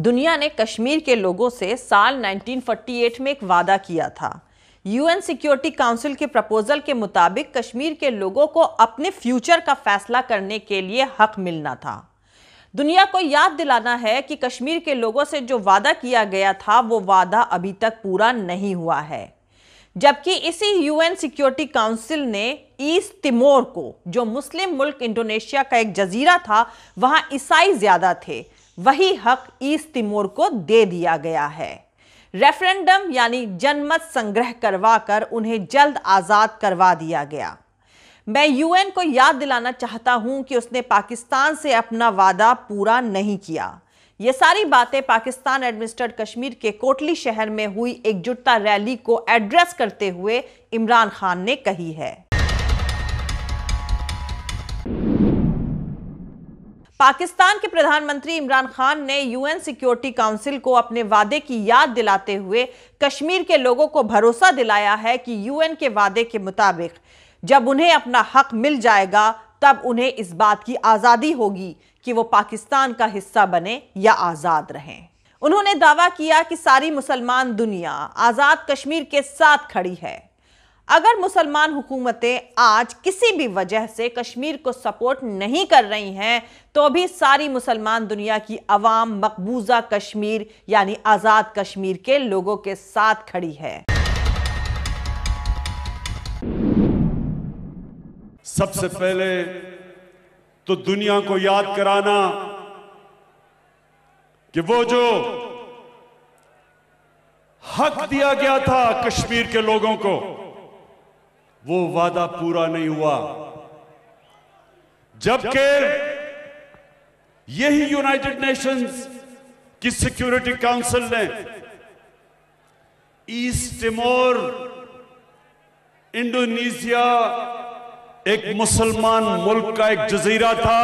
दुनिया ने कश्मीर के लोगों से साल 1948 में एक वादा किया था यूएन सिक्योरिटी काउंसिल के प्रपोजल के मुताबिक कश्मीर के लोगों को अपने फ्यूचर का फैसला करने के लिए हक मिलना था दुनिया को याद दिलाना है कि कश्मीर के लोगों से जो वादा किया गया था वो वादा अभी तक पूरा नहीं हुआ है जबकि इसी यूएन सिक्योरिटी काउंसिल ने ईस्ट तिमोर को जो मुस्लिम मुल्क इंडोनेशिया का एक जजीरा था वहां ईसाई ज्यादा थे वही हक ईस्ट तिमोर को दे दिया गया है रेफरेंडम यानी जनमत संग्रह करवाकर उन्हें जल्द आज़ाद करवा दिया गया मैं यूएन को याद दिलाना चाहता हूं कि उसने पाकिस्तान से अपना वादा पूरा नहीं किया ये सारी बातें पाकिस्तान एडमिनिस्टर्ड कश्मीर के कोटली शहर में हुई एकजुटता रैली को एड्रेस करते हुए इमरान खान ने कही है पाकिस्तान के प्रधानमंत्री इमरान खान ने यूएन सिक्योरिटी काउंसिल को अपने वादे की याद दिलाते हुए कश्मीर के लोगों को भरोसा दिलाया है कि यूएन के वादे के मुताबिक जब उन्हें अपना हक मिल जाएगा तब उन्हें इस बात की आज़ादी होगी कि वो पाकिस्तान का हिस्सा बने या आज़ाद रहें उन्होंने दावा किया कि सारी मुसलमान दुनिया आज़ाद कश्मीर के साथ खड़ी है अगर मुसलमान हुकूमतें आज किसी भी वजह से कश्मीर को सपोर्ट नहीं कर रही हैं तो भी सारी मुसलमान दुनिया की आवाम मकबूजा कश्मीर यानी आज़ाद कश्मीर के लोगों के साथ खड़ी है सबसे पहले तो दुनिया को याद कराना कि वो जो हक दिया गया था कश्मीर के लोगों को वो वादा पूरा नहीं हुआ जबकि यही यूनाइटेड नेशंस की सिक्योरिटी काउंसिल ने ईस्ट तिमोर इंडोनेशिया एक मुसलमान मुल्क का एक जजीरा था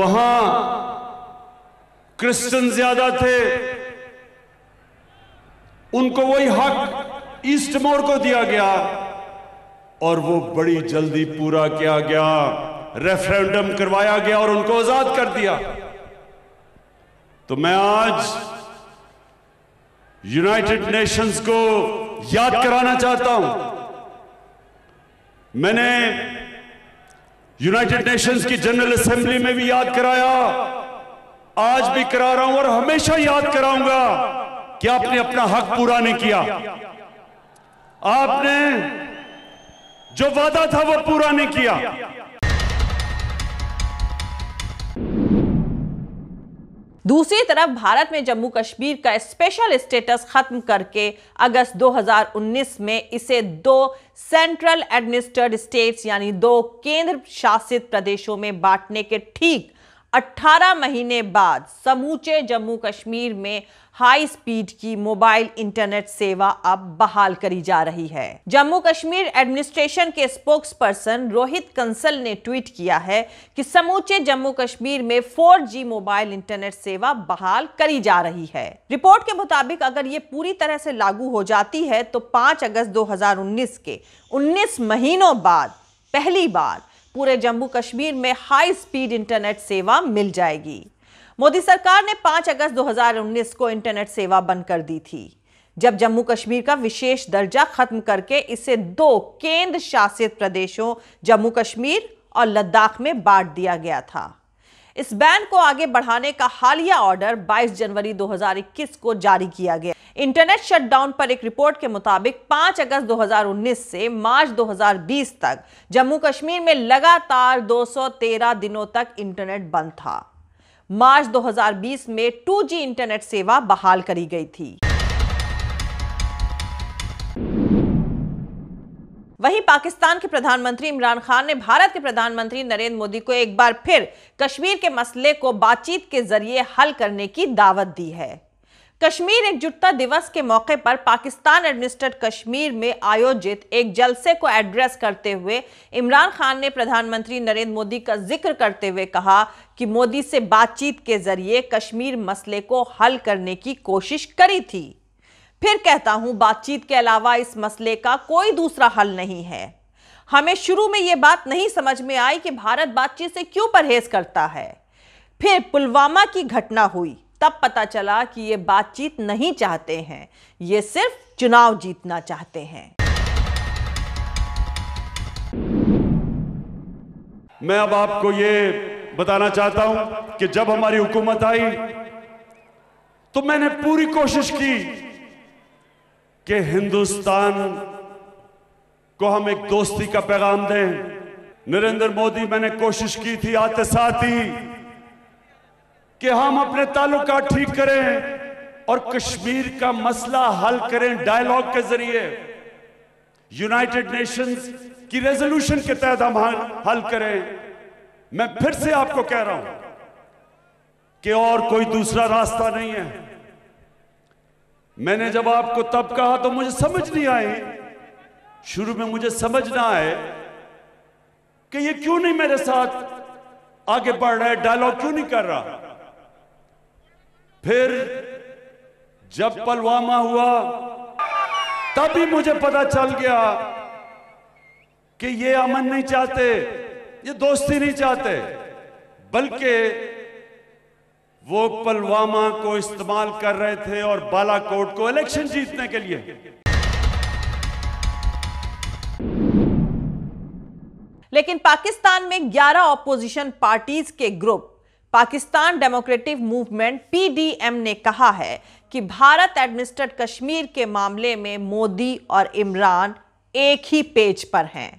वहां क्रिश्चियन ज्यादा थे उनको वही हक ईस्ट मोर को दिया गया और वो बड़ी जल्दी पूरा किया गया रेफरेंडम करवाया गया और उनको आजाद कर दिया तो मैं आज यूनाइटेड नेशंस को याद कराना चाहता हूं मैंने यूनाइटेड नेशंस की जनरल असेंबली में भी याद कराया आज भी करा रहा हूं और हमेशा याद कराऊंगा कि आपने अपना हक पूरा नहीं किया आपने जो वादा था वो पूरा नहीं किया दूसरी तरफ भारत में जम्मू कश्मीर का स्पेशल स्टेटस खत्म करके अगस्त 2019 में इसे दो सेंट्रल एडमिनिस्टर्ड स्टेट्स यानी दो केंद्र शासित प्रदेशों में बांटने के ठीक 18 महीने बाद समूचे जम्मू कश्मीर में हाई स्पीड की मोबाइल इंटरनेट सेवा अब बहाल करी जा रही है जम्मू कश्मीर एडमिनिस्ट्रेशन के स्पोक्स पर्सन रोहित कंसल ने ट्वीट किया है कि समूचे जम्मू कश्मीर में 4G मोबाइल इंटरनेट सेवा बहाल करी जा रही है रिपोर्ट के मुताबिक अगर ये पूरी तरह से लागू हो जाती है तो 5 अगस्त 2019 के 19 महीनों बाद पहली बार पूरे जम्मू कश्मीर में हाई स्पीड इंटरनेट सेवा मिल जाएगी मोदी सरकार ने 5 अगस्त 2019 को इंटरनेट सेवा बंद कर दी थी जब जम्मू कश्मीर का विशेष दर्जा खत्म करके इसे दो केंद्र शासित प्रदेशों जम्मू कश्मीर और लद्दाख में बांट दिया गया था इस बैन को आगे बढ़ाने का हालिया ऑर्डर 22 जनवरी 2021 को जारी किया गया इंटरनेट शटडाउन पर एक रिपोर्ट के मुताबिक 5 अगस्त 2019 से मार्च 2020 तक जम्मू कश्मीर में लगातार 213 दिनों तक इंटरनेट बंद था मार्च 2020 में 2G इंटरनेट सेवा बहाल करी गई थी वहीं पाकिस्तान के प्रधानमंत्री इमरान खान ने भारत के प्रधानमंत्री नरेंद्र मोदी को एक बार फिर कश्मीर के मसले को बातचीत के जरिए हल करने की दावत दी है कश्मीर एकजुटता दिवस के मौके पर पाकिस्तान एडमिनिस्ट्रेट कश्मीर में आयोजित एक जलसे को एड्रेस करते हुए इमरान खान ने प्रधानमंत्री नरेंद्र मोदी का जिक्र करते हुए कहा कि मोदी से बातचीत के जरिए कश्मीर मसले को हल करने की कोशिश करी थी फिर कहता हूं बातचीत के अलावा इस मसले का कोई दूसरा हल नहीं है हमें शुरू में यह बात नहीं समझ में आई कि भारत बातचीत से क्यों परहेज करता है फिर पुलवामा की घटना हुई तब पता चला कि ये बातचीत नहीं चाहते हैं ये सिर्फ चुनाव जीतना चाहते हैं मैं अब आपको ये बताना चाहता हूं कि जब हमारी हुकूमत आई तो मैंने पूरी कोशिश की कि हिंदुस्तान को हम एक दोस्ती का पैगाम दें नरेंद्र मोदी मैंने कोशिश की थी आते साथ ही कि हम अपने ताल्लुका ठीक करें और कश्मीर का मसला हल करें डायलॉग के जरिए यूनाइटेड नेशंस की रेजोल्यूशन के तहत हम हल, हल करें मैं फिर से आपको कह रहा हूं कि और कोई दूसरा रास्ता नहीं है मैंने जब आपको तब कहा तो मुझे समझ नहीं आई शुरू में मुझे समझ ना आए कि ये क्यों नहीं मेरे साथ आगे बढ़ रहा है डायलॉग क्यों नहीं कर रहा फिर जब पलवामा हुआ तभी मुझे पता चल गया कि ये अमन नहीं चाहते ये दोस्ती नहीं चाहते बल्कि वो पुलवामा को इस्तेमाल कर रहे थे और बालाकोट को इलेक्शन जीतने के लिए लेकिन पाकिस्तान में 11 ऑपोजिशन पार्टीज के group Pakistan Democratic Movement PDM ने कहा है कि भारत एडमिनिस्ट्रेट कश्मीर के मामले में मोदी और इमरान एक ही पेज पर हैं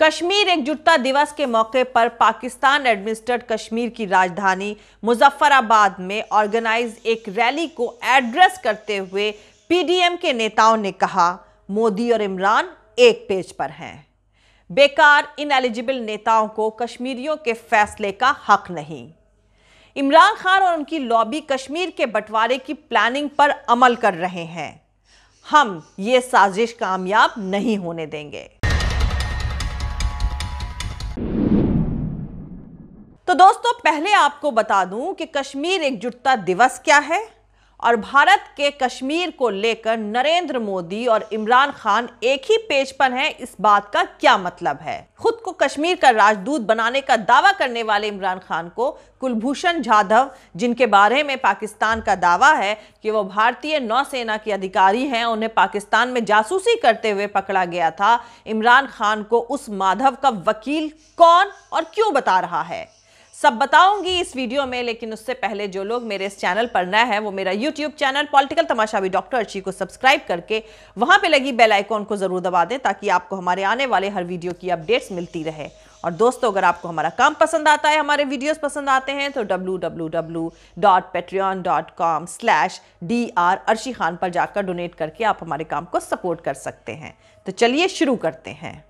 कश्मीर एकजुटता दिवस के मौके पर पाकिस्तान एडमिनिस्ट्रेट कश्मीर की राजधानी मुजफ्फराबाद में ऑर्गेनाइज एक रैली को एड्रेस करते हुए पीडीएम के नेताओं ने कहा मोदी और इमरान एक पेज पर हैं बेकार इन एलिजिबल नेताओं को कश्मीरियों के फैसले का हक नहीं इमरान खान और उनकी लॉबी कश्मीर के बंटवारे की प्लानिंग पर अमल कर रहे हैं हम ये साजिश कामयाब नहीं होने देंगे दोस्तों पहले आपको बता दूं कि कश्मीर एकजुटता दिवस क्या है और भारत के कश्मीर को लेकर नरेंद्र मोदी और इमरान खान एक ही पेज पर हैं इस बात का क्या मतलब है खुद को कश्मीर का राजदूत बनाने का दावा करने वाले इमरान खान को कुलभूषण जाधव जिनके बारे में पाकिस्तान का दावा है कि वो भारतीय नौसेना के अधिकारी हैं उन्हें पाकिस्तान में जासूसी करते हुए पकड़ा गया था इमरान खान को उस माधव का वकील कौन और क्यों बता रहा है सब बताऊंगी इस वीडियो में लेकिन उससे पहले जो लोग मेरे इस चैनल पर नए हैं वो मेरा यूट्यूब चैनल पॉलिटिकल तमाशा भी डॉक्टर अर्ची को सब्सक्राइब करके वहां पे लगी बेल आइकॉन को जरूर दबा दें ताकि आपको हमारे आने वाले हर वीडियो की अपडेट्स मिलती रहे और दोस्तों अगर आपको हमारा काम पसंद आता है हमारे वीडियोज पसंद आते हैं तो W slash D R Arshi Khan पर जाकर डोनेट करके आप हमारे काम को सपोर्ट कर सकते हैं तो चलिए शुरू करते हैं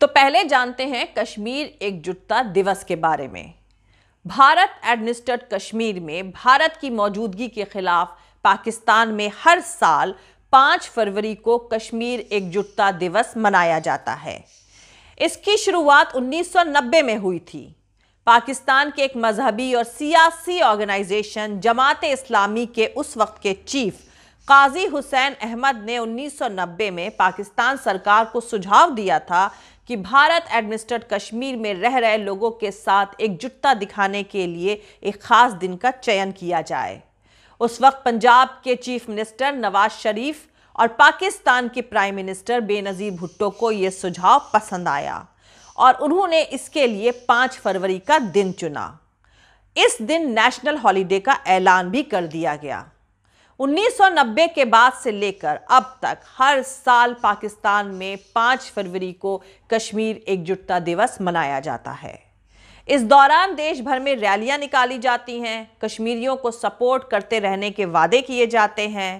तो पहले जानते हैं कश्मीर एकजुटता दिवस के बारे में भारत एडमिनिस्ट्रेट कश्मीर में भारत की मौजूदगी के खिलाफ पाकिस्तान में हर साल 5 फरवरी को कश्मीर एकजुटता दिवस मनाया जाता है इसकी शुरुआत 1990 में हुई थी पाकिस्तान के एक मजहबी और सियासी ऑर्गेनाइजेशन जमात इस्लामी के उस वक्त के चीफ काजी हुसैन अहमद ने 1990 में पाकिस्तान सरकार को सुझाव दिया था कि भारत एडमिनिस्ट्रेट कश्मीर में रह रहे लोगों के साथ एकजुटता दिखाने के लिए एक खास दिन का चयन किया जाए उस वक्त पंजाब के चीफ मिनिस्टर नवाज शरीफ और पाकिस्तान के प्राइम मिनिस्टर बेनज़ीर भुट्टो को यह सुझाव पसंद आया और उन्होंने इसके लिए पाँच फरवरी का दिन चुना इस दिन नेशनल हॉलीडे का ऐलान भी कर दिया गया 1990 के बाद से लेकर अब तक हर साल पाकिस्तान में 5 फरवरी को कश्मीर एकजुटता दिवस मनाया जाता है इस दौरान देश भर में रैलियां निकाली जाती हैं कश्मीरियों को सपोर्ट करते रहने के वादे किए जाते हैं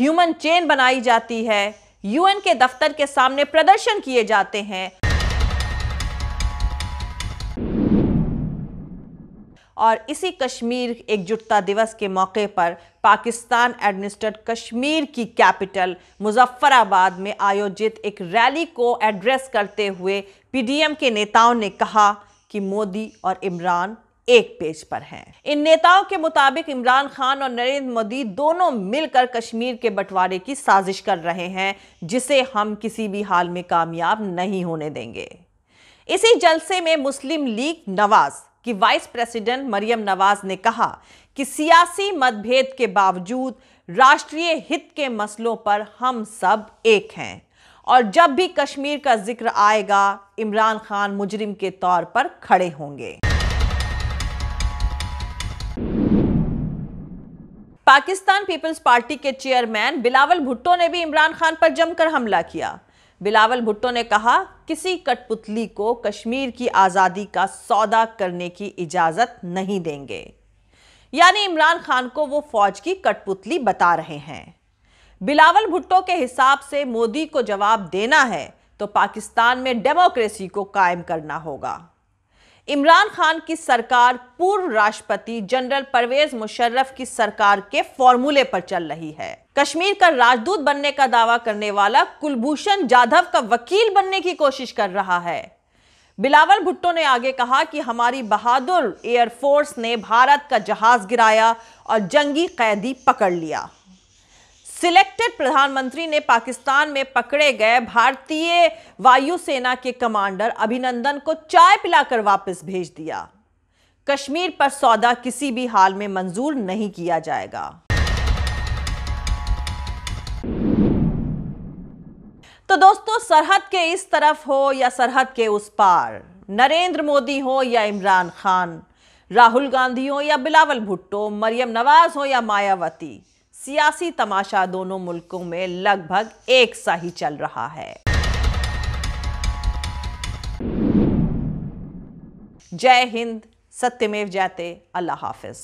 ह्यूमन चेन बनाई जाती है यूएन के दफ्तर के सामने प्रदर्शन किए जाते हैं और इसी कश्मीर एकजुटता दिवस के मौके पर पाकिस्तान एडमिनिस्ट्रेट कश्मीर की कैपिटल मुजफ्फराबाद में आयोजित एक रैली को एड्रेस करते हुए पीडीएम के नेताओं ने कहा कि मोदी और इमरान एक पेज पर हैं इन नेताओं के मुताबिक इमरान खान और नरेंद्र मोदी दोनों मिलकर कश्मीर के बंटवारे की साजिश कर रहे हैं जिसे हम किसी भी हाल में कामयाब नहीं होने देंगे इसी जलसे में मुस्लिम लीग नवाज कि वाइस प्रेसिडेंट मरियम नवाज ने कहा कि सियासी मतभेद के बावजूद राष्ट्रीय हित के मसलों पर हम सब एक हैं और जब भी कश्मीर का जिक्र आएगा इमरान खान मुजरिम के तौर पर खड़े होंगे पाकिस्तान पीपल्स पार्टी के चेयरमैन बिलावल भुट्टो ने भी इमरान खान पर जमकर हमला किया बिलावल भुट्टो ने कहा किसी कठपुतली को कश्मीर की आज़ादी का सौदा करने की इजाज़त नहीं देंगे यानी इमरान खान को वो फौज की कठपुतली बता रहे हैं बिलावल भुट्टो के हिसाब से मोदी को जवाब देना है तो पाकिस्तान में डेमोक्रेसी को कायम करना होगा इमरान खान की सरकार पूर्व राष्ट्रपति जनरल परवेज मुशर्रफ की सरकार के फॉर्मूले पर चल रही है कश्मीर का राजदूत बनने का दावा करने वाला कुलभूषण जाधव का वकील बनने की कोशिश कर रहा है बिलावल भुट्टो ने आगे कहा कि हमारी बहादुर एयरफोर्स ने भारत का जहाज गिराया और जंगी कैदी पकड़ लिया सिलेक्टेड प्रधानमंत्री ने पाकिस्तान में पकड़े गए भारतीय वायुसेना के कमांडर अभिनंदन को चाय पिलाकर वापस भेज दिया कश्मीर पर सौदा किसी भी हाल में मंजूर नहीं किया जाएगा दोस्तों सरहद के इस तरफ हो या सरहद के उस पार नरेंद्र मोदी हो या इमरान खान राहुल गांधी हो या बिलावल भुट्टो मरियम नवाज हो या मायावती सियासी तमाशा दोनों मुल्कों में लगभग एक सा ही चल रहा है जय हिंद सत्यमेव जयते अल्लाह हाफिज़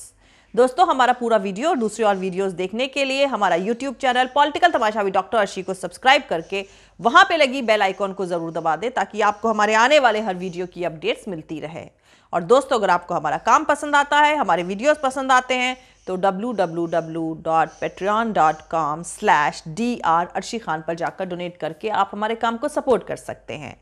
दोस्तों हमारा पूरा वीडियो और दूसरी और वीडियोस देखने के लिए हमारा यूट्यूब चैनल पॉलिटिकल तमाशावी डॉक्टर अर्शी को सब्सक्राइब करके वहां पे लगी बेल आइकॉन को जरूर दबा दें ताकि आपको हमारे आने वाले हर वीडियो की अपडेट्स मिलती रहे और दोस्तों अगर आपको हमारा काम पसंद आता है हमारे वीडियोज पसंद आते हैं तो www.patreon.com slash अर्शी खान पर जाकर डोनेट करके आप हमारे काम को सपोर्ट कर सकते हैं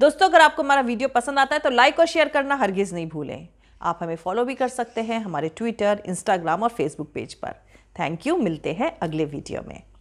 दोस्तों अगर आपको हमारा वीडियो पसंद आता है तो लाइक और शेयर करना हरगिज़ नहीं भूलें आप हमें फॉलो भी कर सकते हैं हमारे ट्विटर इंस्टाग्राम और फेसबुक पेज पर थैंक यू मिलते हैं अगले वीडियो में